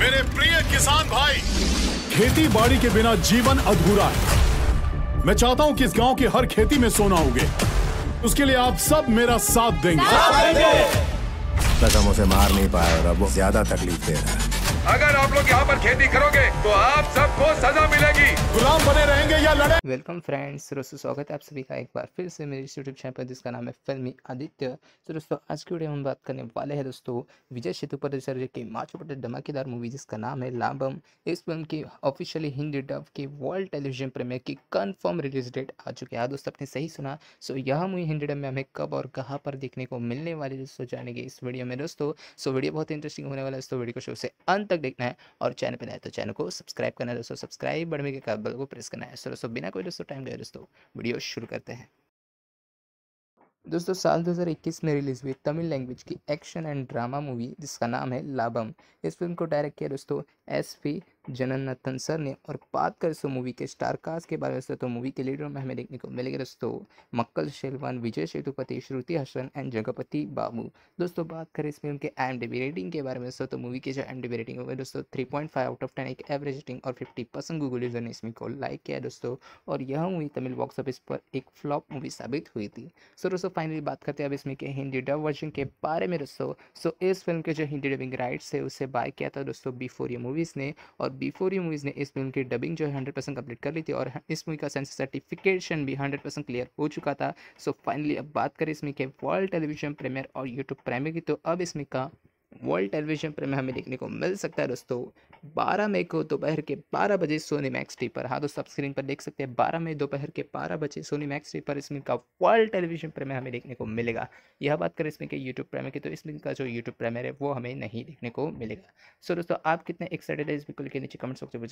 मेरे प्रिय किसान भाई खेती बाड़ी के बिना जीवन अधूरा है मैं चाहता हूँ कि इस गांव की हर खेती में सोना उगे उसके लिए आप सब मेरा साथ देंगे कसम उसे मार नहीं पाया और अब ज्यादा तकलीफ दे रहा है अगर आप लोग यहाँ पर खेती करोगे तो आप सबको सजा मिलेगी वेलकम फ्रेंड्स तो दोस्तों स्वागत है आप सभी का एक बार फिर से मेरे यूट्यूब चैनल पर जिसका नाम है फिल्मी आदित्य तो दोस्तों आज की वीडियो में हम बात करने वाले हैं दोस्तों विजय सेतुपति सर की माचो पटे धमाकेदार मूवी जिसका नाम है लाभम इस फिल्म की ऑफिशियली हिंदी डब की वर्ल्ड टेलीविजन प्रीमियर की कन्फर्म रिलीज डेट आ चुकी है हाँ दोस्तों आपने सही सुना सो यह मूवी हिंदी डब में हमें कब और कहाँ पर देखने को मिलने वाली दोस्तों जानेंगे इस वीडियो में दोस्तों सो वीडियो बहुत इंटरेस्टिंग होने वाला है दोस्तों वीडियो को शो से अंत तक देखना है और चैनल पर नए तो चैनल को सब्सक्राइब करना है दोस्तों सब्सक्राइब बढ़ने के बल को प्रेस करना है दोस्तों बिना कोई दोस्तों टाइम गए दोस्तों वीडियो शुरू करते हैं दोस्तों साल 2021 में रिलीज़ हुई तमिल लैंग्वेज की एक्शन एंड ड्रामा मूवी जिसका नाम है लाभम इस फिल्म को डायरेक्ट किया दोस्तों S P Jananathan sir ने और बात करें दोस्तों मूवी के स्टार कास्ट के बारे में तो मूवी के लीडर में हमें देखने को मिलेगा दोस्तों मक्कल शेलवान विजय सेतुपति श्रुति हसन एंड जगपति बाबू दोस्तों बात करें इस फिल्म के एम रेटिंग के बारे में दोस्तों तो मूवी की जो एम रेटिंग होगी दोस्तों three point five out of ten एक एवरेज रेटिंग और फिफ्टी परसेंट गूगल यूजर ने इसमें को लाइक किया दोस्तों और यह मूवी तमिल बॉक्स ऑफिस पर एक फ्लॉप मूवी साबित हुई थी सो दोस्तों फाइनली बात करते हैं अब इसमें के हिंदी डब वर्जन के बारे में दोस्तों सो इस फिल्म के जो हिंदी डबिंग राइट्स है उसे बाय किया था दोस्तों बिफोर ये मूवीज़ ने और ही मूवीज़ ने इस फिल्म की डबिंग जो है हंड्रेड परसेंट कम्प्लीट कर ली थी और इस मूवी का सेंस सर्टिफिकेशन भी हंड्रेड परसेंट क्लियर हो चुका था सो फाइनली अब बात करें इसमें के वर्ल्ड टेलीविजन प्रीमियर और यूट्यूब प्रीमियर की तो अब इसमें का वर्ल्ड टेलीविजन पर हमें देखने को मिल सकता है दोस्तों बारह मई को दोपहर के बारह बजे सोनी मैक्स टी पर हाँ दोस्तों आप स्क्रीन पर देख सकते हैं बारह मई दोपहर के बारह बजे सोनी मैक्स टी पर इसमें का वर्ल्ड टेलीविजन पर हमें देखने को मिलेगा यह बात करें इसमें के यूट्यूब प्रेमर की तो इसमें का जो यूट्यूब प्रेमर है वो हमें नहीं देखने को मिलेगा सो दोस्तों आप कितने एक्साइटेड है इस बिल्कुल के नीचे कमेंट सकते हो